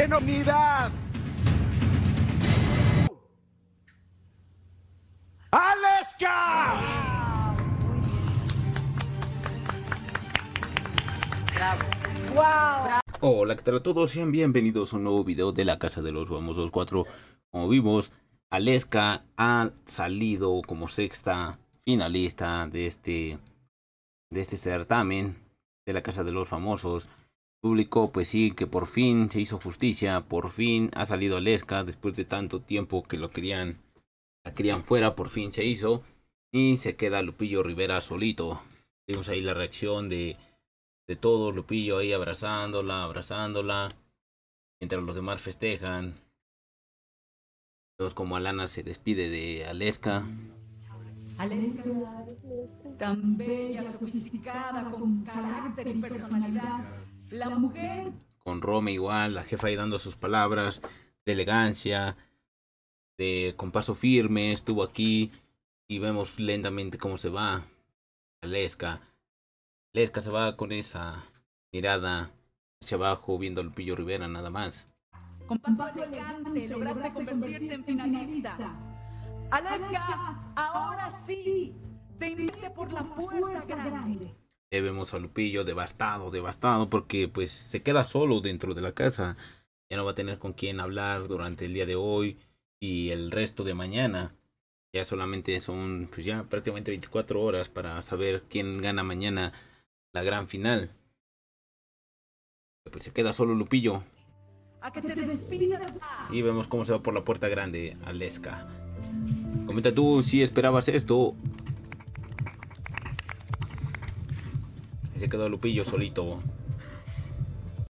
¡Qué ¡Alesca! Wow. Hola, que tal a todos? Sean bienvenidos a un nuevo video de la Casa de los Famosos 4. Como vimos, Aleska ha salido como sexta finalista de este, de este certamen de la Casa de los Famosos público, pues sí, que por fin se hizo justicia, por fin ha salido Aleska, después de tanto tiempo que lo querían, la querían fuera, por fin se hizo y se queda Lupillo Rivera solito. Vimos ahí la reacción de, de todos, Lupillo ahí abrazándola, abrazándola, mientras los demás festejan. Vemos como Alana se despide de Aleska. Aleska, tan bella, sofisticada, con carácter y personalidad la mujer. Con Rome igual, la jefa ahí dando sus palabras de elegancia, de con paso firme, estuvo aquí y vemos lentamente cómo se va. A Lesca. se va con esa mirada hacia abajo viendo al Pillo Rivera nada más. Con paso elegante lograste convertirte en finalista. Aleska, ahora sí, te invite por la puerta grande. Eh, vemos a Lupillo devastado, devastado, porque pues se queda solo dentro de la casa. Ya no va a tener con quién hablar durante el día de hoy y el resto de mañana. Ya solamente son pues ya prácticamente 24 horas para saber quién gana mañana la gran final. Pues se queda solo Lupillo. y vemos cómo se va por la puerta grande, Aleska. Comenta tú si esperabas esto se quedó Lupillo solito.